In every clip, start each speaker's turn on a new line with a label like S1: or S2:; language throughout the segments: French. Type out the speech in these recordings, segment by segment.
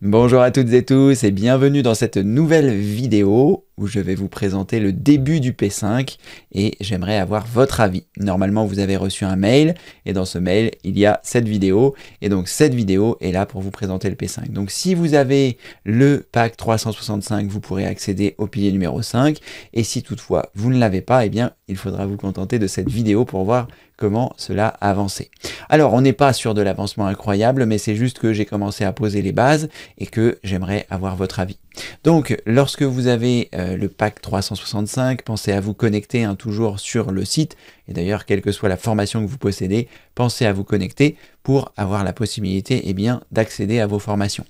S1: Bonjour à toutes et tous et bienvenue dans cette nouvelle vidéo où je vais vous présenter le début du P5 et j'aimerais avoir votre avis. Normalement vous avez reçu un mail et dans ce mail il y a cette vidéo et donc cette vidéo est là pour vous présenter le P5. Donc si vous avez le pack 365 vous pourrez accéder au pilier numéro 5 et si toutefois vous ne l'avez pas eh bien il faudra vous contenter de cette vidéo pour voir comment cela avancer. Alors, on n'est pas sur de l'avancement incroyable, mais c'est juste que j'ai commencé à poser les bases et que j'aimerais avoir votre avis. Donc, lorsque vous avez euh, le pack 365, pensez à vous connecter hein, toujours sur le site. Et d'ailleurs, quelle que soit la formation que vous possédez, pensez à vous connecter pour avoir la possibilité eh bien, d'accéder à vos formations.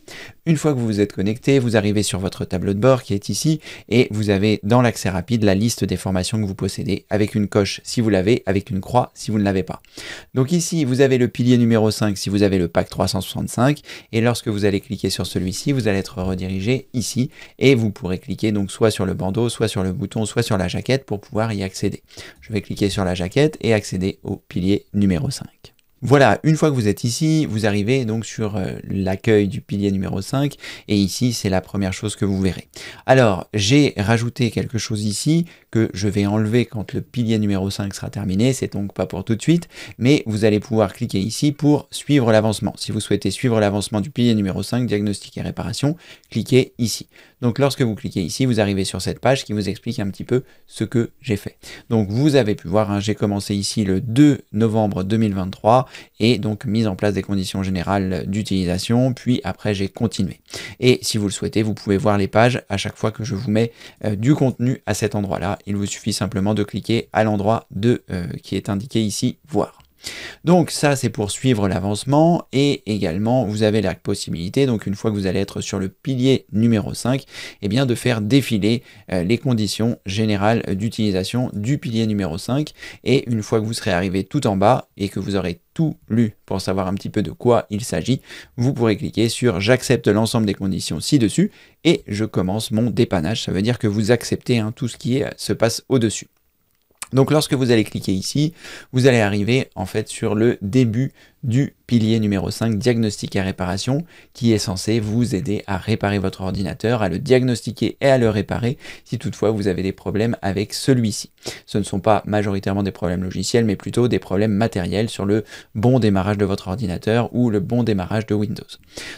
S1: Une fois que vous vous êtes connecté, vous arrivez sur votre tableau de bord qui est ici et vous avez dans l'accès rapide la liste des formations que vous possédez avec une coche si vous l'avez, avec une croix si vous ne l'avez pas. Donc ici, vous avez le pilier numéro 5 si vous avez le pack 365 et lorsque vous allez cliquer sur celui-ci, vous allez être redirigé ici et vous pourrez cliquer donc soit sur le bandeau, soit sur le bouton, soit sur la jaquette pour pouvoir y accéder. Je vais cliquer sur la jaquette et accéder au pilier numéro 5. Voilà, une fois que vous êtes ici, vous arrivez donc sur euh, l'accueil du pilier numéro 5, et ici c'est la première chose que vous verrez. Alors, j'ai rajouté quelque chose ici que je vais enlever quand le pilier numéro 5 sera terminé, c'est donc pas pour tout de suite, mais vous allez pouvoir cliquer ici pour suivre l'avancement. Si vous souhaitez suivre l'avancement du pilier numéro 5, diagnostic et réparation, cliquez ici. Donc lorsque vous cliquez ici, vous arrivez sur cette page qui vous explique un petit peu ce que j'ai fait. Donc vous avez pu voir, hein, j'ai commencé ici le 2 novembre 2023, et donc mise en place des conditions générales d'utilisation, puis après j'ai continué. Et si vous le souhaitez, vous pouvez voir les pages à chaque fois que je vous mets euh, du contenu à cet endroit-là. Il vous suffit simplement de cliquer à l'endroit de euh, qui est indiqué ici, voir. Donc ça, c'est pour suivre l'avancement et également, vous avez la possibilité, donc une fois que vous allez être sur le pilier numéro 5, et eh bien de faire défiler euh, les conditions générales d'utilisation du pilier numéro 5 et une fois que vous serez arrivé tout en bas et que vous aurez tout lu pour savoir un petit peu de quoi il s'agit, vous pourrez cliquer sur j'accepte l'ensemble des conditions ci-dessus et je commence mon dépannage. Ça veut dire que vous acceptez hein, tout ce qui euh, se passe au-dessus. Donc lorsque vous allez cliquer ici, vous allez arriver en fait sur le début du pilier numéro 5, diagnostic et réparation, qui est censé vous aider à réparer votre ordinateur, à le diagnostiquer et à le réparer si toutefois vous avez des problèmes avec celui-ci. Ce ne sont pas majoritairement des problèmes logiciels, mais plutôt des problèmes matériels sur le bon démarrage de votre ordinateur ou le bon démarrage de Windows.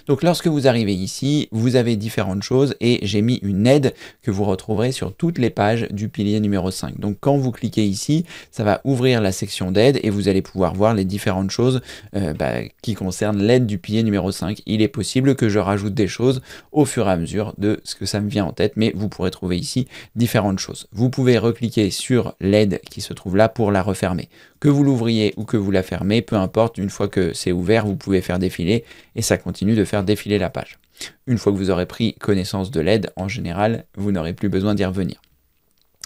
S1: Donc lorsque vous arrivez ici, vous avez différentes choses et j'ai mis une aide que vous retrouverez sur toutes les pages du pilier numéro 5. Donc quand vous cliquez ici, ça va ouvrir la section d'aide et vous allez pouvoir voir les différentes choses euh, bah, qui concerne l'aide du pilier numéro 5. Il est possible que je rajoute des choses au fur et à mesure de ce que ça me vient en tête, mais vous pourrez trouver ici différentes choses. Vous pouvez recliquer sur l'aide qui se trouve là pour la refermer. Que vous l'ouvriez ou que vous la fermez, peu importe, une fois que c'est ouvert, vous pouvez faire défiler et ça continue de faire défiler la page. Une fois que vous aurez pris connaissance de l'aide, en général, vous n'aurez plus besoin d'y revenir.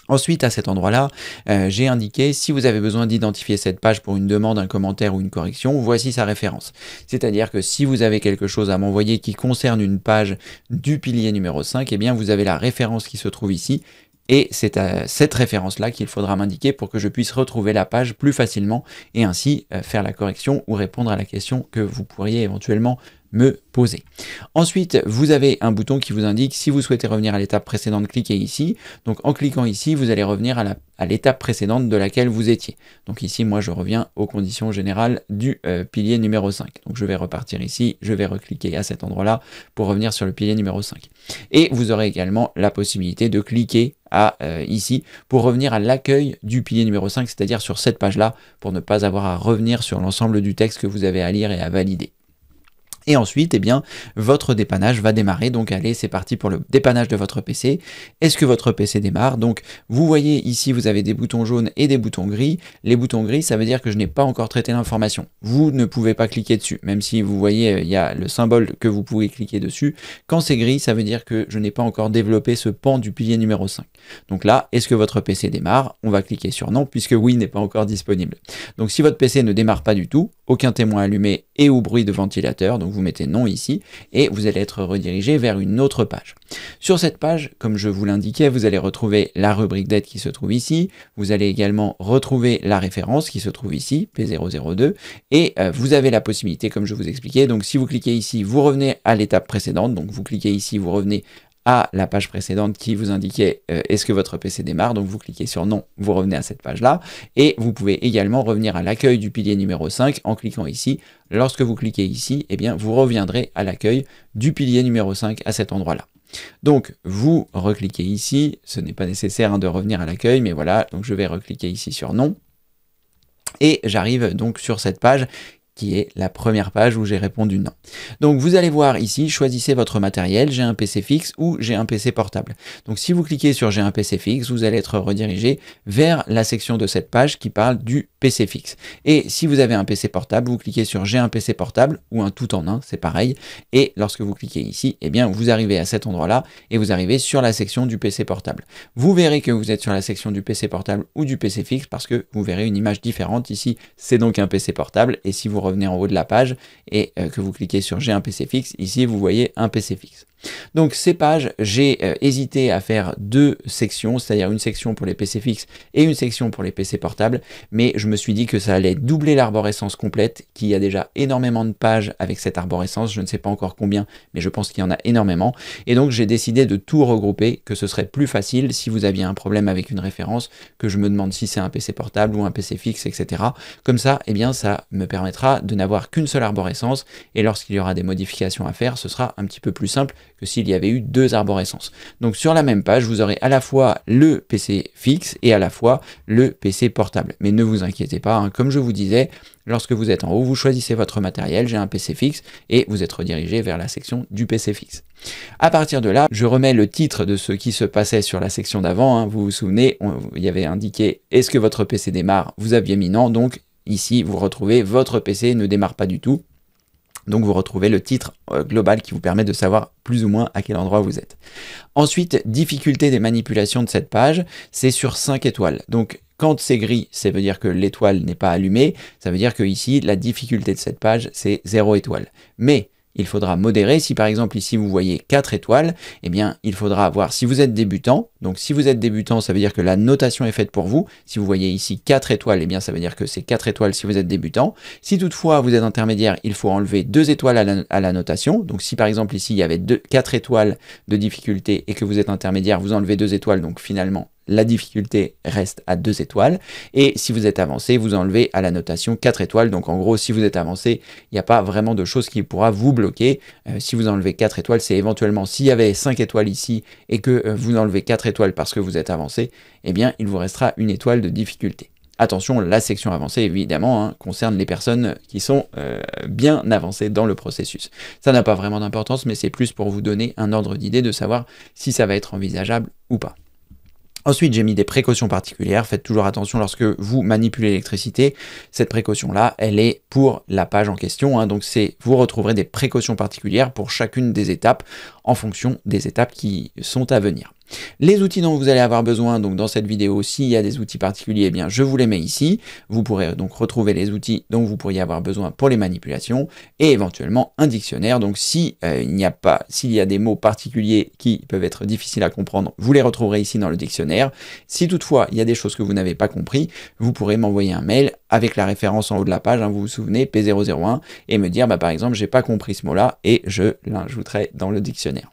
S1: Ensuite, à cet endroit-là, euh, j'ai indiqué si vous avez besoin d'identifier cette page pour une demande, un commentaire ou une correction, voici sa référence. C'est-à-dire que si vous avez quelque chose à m'envoyer qui concerne une page du pilier numéro 5, et eh bien vous avez la référence qui se trouve ici et c'est à cette référence-là qu'il faudra m'indiquer pour que je puisse retrouver la page plus facilement et ainsi euh, faire la correction ou répondre à la question que vous pourriez éventuellement me poser. Ensuite, vous avez un bouton qui vous indique si vous souhaitez revenir à l'étape précédente, cliquez ici. Donc en cliquant ici, vous allez revenir à l'étape précédente de laquelle vous étiez. Donc ici, moi, je reviens aux conditions générales du euh, pilier numéro 5. Donc je vais repartir ici, je vais recliquer à cet endroit-là pour revenir sur le pilier numéro 5. Et vous aurez également la possibilité de cliquer à, euh, ici pour revenir à l'accueil du pilier numéro 5, c'est-à-dire sur cette page-là, pour ne pas avoir à revenir sur l'ensemble du texte que vous avez à lire et à valider. Et ensuite, et eh bien, votre dépannage va démarrer. Donc, allez, c'est parti pour le dépannage de votre PC. Est-ce que votre PC démarre Donc, vous voyez ici, vous avez des boutons jaunes et des boutons gris. Les boutons gris, ça veut dire que je n'ai pas encore traité l'information. Vous ne pouvez pas cliquer dessus, même si vous voyez, euh, il y a le symbole que vous pouvez cliquer dessus. Quand c'est gris, ça veut dire que je n'ai pas encore développé ce pan du pilier numéro 5. Donc là, est-ce que votre PC démarre On va cliquer sur non, puisque oui n'est pas encore disponible. Donc, si votre PC ne démarre pas du tout, aucun témoin allumé et au bruit de ventilateur, donc vous mettez non ici, et vous allez être redirigé vers une autre page. Sur cette page, comme je vous l'indiquais, vous allez retrouver la rubrique d'aide qui se trouve ici, vous allez également retrouver la référence qui se trouve ici, P002, et euh, vous avez la possibilité, comme je vous expliquais, donc si vous cliquez ici, vous revenez à l'étape précédente, donc vous cliquez ici, vous revenez à la page précédente qui vous indiquait euh, est-ce que votre PC démarre. Donc vous cliquez sur non, vous revenez à cette page-là. Et vous pouvez également revenir à l'accueil du pilier numéro 5 en cliquant ici. Lorsque vous cliquez ici, et eh bien, vous reviendrez à l'accueil du pilier numéro 5 à cet endroit-là. Donc vous recliquez ici, ce n'est pas nécessaire hein, de revenir à l'accueil, mais voilà, donc je vais recliquer ici sur non. Et j'arrive donc sur cette page qui est la première page où j'ai répondu non. Donc vous allez voir ici, choisissez votre matériel, j'ai un PC fixe ou j'ai un PC portable. Donc si vous cliquez sur j'ai un PC fixe, vous allez être redirigé vers la section de cette page qui parle du PC fixe. Et si vous avez un PC portable, vous cliquez sur j'ai un PC portable ou un tout en un, c'est pareil. Et lorsque vous cliquez ici, eh bien vous arrivez à cet endroit-là et vous arrivez sur la section du PC portable. Vous verrez que vous êtes sur la section du PC portable ou du PC fixe parce que vous verrez une image différente. Ici, c'est donc un PC portable et si vous revenir en haut de la page et euh, que vous cliquez sur J'ai un PC fixe, ici vous voyez un PC fixe. Donc ces pages, j'ai euh, hésité à faire deux sections, c'est-à-dire une section pour les PC fixes et une section pour les PC portables, mais je me suis dit que ça allait doubler l'arborescence complète, qu'il y a déjà énormément de pages avec cette arborescence, je ne sais pas encore combien, mais je pense qu'il y en a énormément, et donc j'ai décidé de tout regrouper, que ce serait plus facile si vous aviez un problème avec une référence, que je me demande si c'est un PC portable ou un PC fixe, etc. Comme ça, eh bien, ça me permettra de n'avoir qu'une seule arborescence, et lorsqu'il y aura des modifications à faire, ce sera un petit peu plus simple que s'il y avait eu deux arborescences. Donc sur la même page, vous aurez à la fois le PC fixe et à la fois le PC portable. Mais ne vous inquiétez pas, hein. comme je vous disais, lorsque vous êtes en haut, vous choisissez votre matériel, j'ai un PC fixe, et vous êtes redirigé vers la section du PC fixe. À partir de là, je remets le titre de ce qui se passait sur la section d'avant. Hein. Vous vous souvenez, il y avait indiqué est-ce que votre PC démarre Vous aviez mis non, donc ici vous retrouvez votre PC ne démarre pas du tout. Donc vous retrouvez le titre euh, global qui vous permet de savoir plus ou moins à quel endroit vous êtes. Ensuite, difficulté des manipulations de cette page, c'est sur 5 étoiles. Donc quand c'est gris, ça veut dire que l'étoile n'est pas allumée, ça veut dire que ici la difficulté de cette page c'est 0 étoile. Mais il faudra modérer. Si par exemple ici vous voyez 4 étoiles, eh bien il faudra avoir, si vous êtes débutant. Donc si vous êtes débutant, ça veut dire que la notation est faite pour vous. Si vous voyez ici 4 étoiles, eh bien ça veut dire que c'est 4 étoiles si vous êtes débutant. Si toutefois vous êtes intermédiaire, il faut enlever 2 étoiles à la, notation. Donc si par exemple ici il y avait 4 étoiles de difficulté et que vous êtes intermédiaire, vous enlevez 2 étoiles, donc finalement la difficulté reste à 2 étoiles. Et si vous êtes avancé, vous enlevez à la notation 4 étoiles. Donc en gros, si vous êtes avancé, il n'y a pas vraiment de chose qui pourra vous bloquer. Euh, si vous enlevez 4 étoiles, c'est éventuellement s'il y avait 5 étoiles ici et que euh, vous enlevez 4 étoiles parce que vous êtes avancé, eh bien il vous restera une étoile de difficulté. Attention, la section avancée, évidemment, hein, concerne les personnes qui sont euh, bien avancées dans le processus. Ça n'a pas vraiment d'importance, mais c'est plus pour vous donner un ordre d'idée de savoir si ça va être envisageable ou pas. Ensuite, j'ai mis des précautions particulières. Faites toujours attention lorsque vous manipulez l'électricité. Cette précaution-là, elle est pour la page en question. Hein. Donc, c'est vous retrouverez des précautions particulières pour chacune des étapes en fonction des étapes qui sont à venir. Les outils dont vous allez avoir besoin, donc dans cette vidéo, s'il y a des outils particuliers, eh bien je vous les mets ici. Vous pourrez donc retrouver les outils dont vous pourriez avoir besoin pour les manipulations et éventuellement un dictionnaire. Donc si euh, il n'y a pas, s'il y a des mots particuliers qui peuvent être difficiles à comprendre, vous les retrouverez ici dans le dictionnaire. Si toutefois il y a des choses que vous n'avez pas compris, vous pourrez m'envoyer un mail avec la référence en haut de la page, hein, vous vous souvenez, P001, et me dire bah, par exemple j'ai pas compris ce mot-là et je l'ajouterai dans le dictionnaire.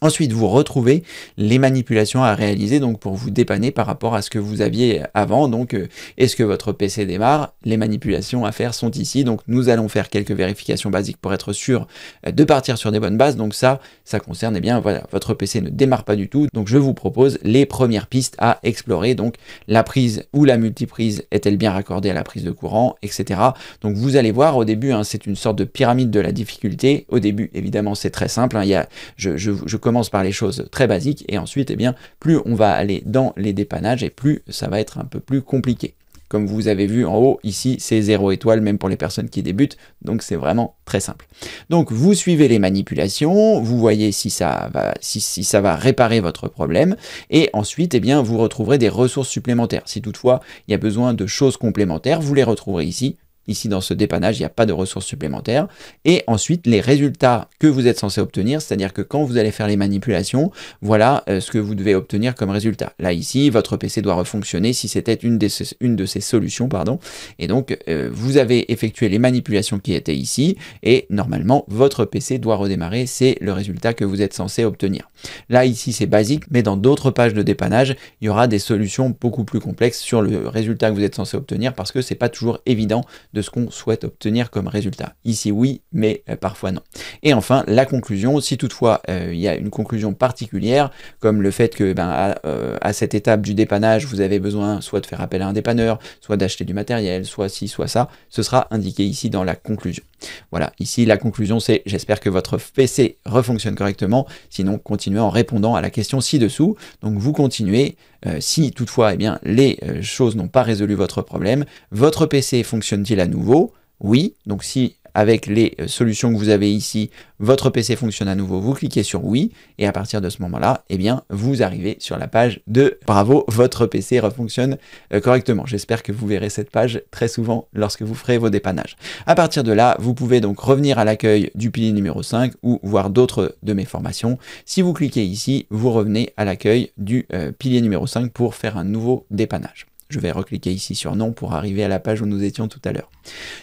S1: Ensuite, vous retrouvez les manipulations à réaliser donc pour vous dépanner par rapport à ce que vous aviez avant. Donc, euh, est-ce que votre PC démarre Les manipulations à faire sont ici. Donc, nous allons faire quelques vérifications basiques pour être sûr euh, de partir sur des bonnes bases. Donc, ça, ça concerne, eh bien, voilà, votre PC ne démarre pas du tout. Donc, je vous propose les premières pistes à explorer. Donc, la prise ou la multiprise est-elle bien raccordée à la prise de courant, etc. Donc, vous allez voir au début, hein, c'est une sorte de pyramide de la difficulté. Au début, évidemment, c'est très simple. Hein. il y je, je commence par les choses très basiques et ensuite, et eh bien, plus on va aller dans les dépannages et plus ça va être un peu plus compliqué. Comme vous avez vu en haut, ici, c'est zéro étoile, même pour les personnes qui débutent, donc c'est vraiment très simple. Donc, vous suivez les manipulations, vous voyez si ça va, si, ça va réparer votre problème, et ensuite, et eh bien, vous retrouverez des ressources supplémentaires. Si toutefois, il y a besoin de choses complémentaires, vous les retrouverez ici, Ici, dans ce dépannage, il n'y a pas de ressources supplémentaires. Et ensuite, les résultats que vous êtes censé obtenir, c'est-à-dire que quand vous allez faire les manipulations, voilà euh, ce que vous devez obtenir comme résultat. Là, ici, votre PC doit refonctionner si c'était une, une de ces solutions. pardon. Et donc, euh, vous avez effectué les manipulations qui étaient ici, et normalement, votre PC doit redémarrer. C'est le résultat que vous êtes censé obtenir. Là, ici, c'est basique, mais dans d'autres pages de dépannage, il y aura des solutions beaucoup plus complexes sur le résultat que vous êtes censé obtenir, parce que ce n'est pas toujours évident de ce qu'on souhaite obtenir comme résultat. Ici oui, mais euh, parfois non. Et enfin, la conclusion, si toutefois euh, il y a une conclusion particulière, comme le fait que ben, euh, à, cette étape du dépannage, vous avez besoin soit de faire appel à un dépanneur, soit d'acheter du matériel, soit ci, soit ça, ce sera indiqué ici dans la conclusion. Voilà, ici la conclusion c'est j'espère que votre PC refonctionne correctement, sinon continuez en répondant à la question ci-dessous. Donc vous continuez euh, si toutefois eh bien, les euh, choses n'ont pas résolu votre problème, votre PC fonctionne-t-il à nouveau Oui, donc si avec les euh, solutions que vous avez ici, votre PC fonctionne à nouveau, vous cliquez sur oui, et à partir de ce moment-là, eh bien, vous arrivez sur la page de bravo, votre PC refonctionne euh, correctement. J'espère que vous verrez cette page très souvent lorsque vous ferez vos dépannages. À partir de là, vous pouvez donc revenir à l'accueil du pilier numéro 5 ou voir d'autres de mes formations. Si vous cliquez ici, vous revenez à l'accueil du euh, pilier numéro 5 pour faire un nouveau dépannage. Je vais recliquer ici sur non pour arriver à la page où nous étions tout à l'heure.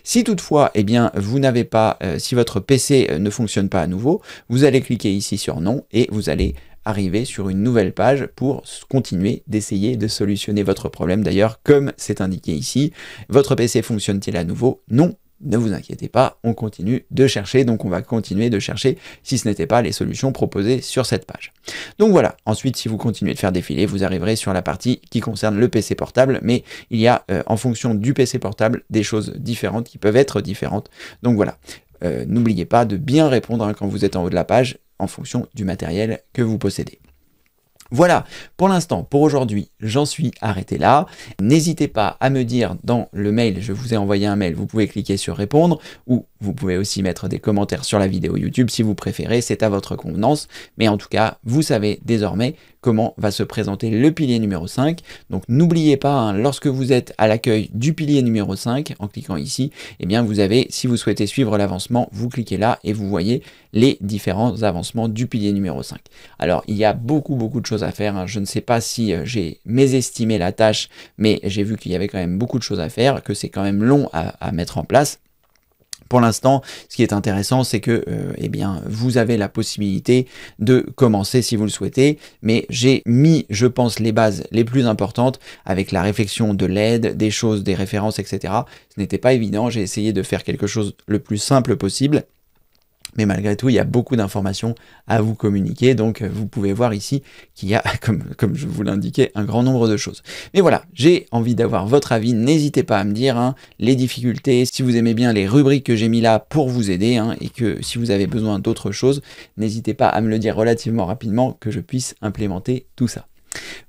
S1: Si toutefois, eh bien, vous n'avez pas, euh, si votre PC euh, ne fonctionne pas à nouveau, vous allez cliquer ici sur non et vous allez arriver sur une nouvelle page pour continuer d'essayer de solutionner votre problème. D'ailleurs, comme c'est indiqué ici, votre PC fonctionne-t-il à nouveau Non, ne vous inquiétez pas, on continue de chercher, donc on va continuer de chercher si ce n'était pas les solutions proposées sur cette page. Donc voilà, ensuite si vous continuez de faire défiler, vous arriverez sur la partie qui concerne le PC portable, mais il y a euh, en fonction du PC portable des choses différentes qui peuvent être différentes. Donc voilà, euh, n'oubliez pas de bien répondre hein, quand vous êtes en haut de la page en fonction du matériel que vous possédez. Voilà, pour l'instant, pour aujourd'hui, j'en suis arrêté là. N'hésitez pas à me dire dans le mail, je vous ai envoyé un mail, vous pouvez cliquer sur répondre ou vous pouvez aussi mettre des commentaires sur la vidéo YouTube si vous préférez, c'est à votre convenance. Mais en tout cas, vous savez désormais comment va se présenter le pilier numéro 5. Donc n'oubliez pas, hein, lorsque vous êtes à l'accueil du pilier numéro 5, en cliquant ici, eh bien vous avez, si vous souhaitez suivre l'avancement, vous cliquez là et vous voyez les différents avancements du pilier numéro 5. Alors il y a beaucoup beaucoup de choses à faire. Hein. Je ne sais pas si euh, j'ai mésestimé la tâche, mais j'ai vu qu'il y avait quand même beaucoup de choses à faire, que c'est quand même long à mettre en place. Pour l'instant, ce qui est intéressant, c'est que euh, eh bien, vous avez la possibilité de commencer si vous le souhaitez, mais j'ai mis, je pense, les bases les plus importantes avec la réflexion de l'aide, des choses, des références, etc. Ce n'était pas évident, j'ai essayé de faire quelque chose le plus simple possible. Mais malgré tout, il y a beaucoup d'informations à vous communiquer. Donc, euh, vous pouvez voir ici qu'il y a, comme, comme je vous l'indiquais, un grand nombre de choses. Mais voilà, j'ai envie d'avoir votre avis. N'hésitez pas à me dire hein, les difficultés, si vous aimez bien les rubriques que j'ai mis là pour vous aider hein, et que si vous avez besoin d'autres choses, n'hésitez pas à me le dire relativement rapidement que je puisse implémenter tout ça.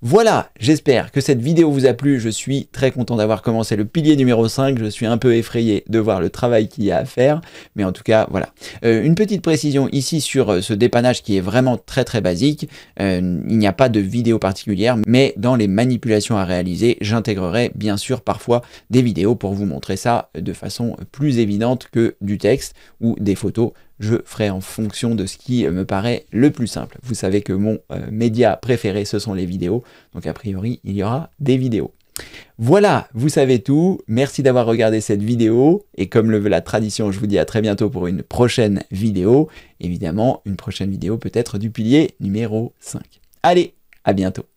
S1: Voilà, j'espère que cette vidéo vous a plu. Je suis très content d'avoir commencé le pilier numéro 5. Je suis un peu effrayé de voir le travail qu'il y a à faire. Mais en tout cas, voilà. Euh, une petite précision ici sur euh, ce dépannage qui est vraiment très très basique. Euh, il n'y a pas de vidéo particulière, mais dans les manipulations à réaliser, j'intégrerai bien sûr parfois des vidéos pour vous montrer ça de façon plus évidente que du texte ou des photos je ferai en fonction de ce qui euh, me paraît le plus simple. Vous savez que mon euh, média préféré, ce sont les vidéos, donc a priori, il y aura des vidéos. Voilà, vous savez tout. Merci d'avoir regardé cette vidéo. Et comme le veut la tradition, je vous dis à très bientôt pour une prochaine vidéo. Évidemment, une prochaine vidéo peut-être du pilier numéro 5. Allez, à bientôt.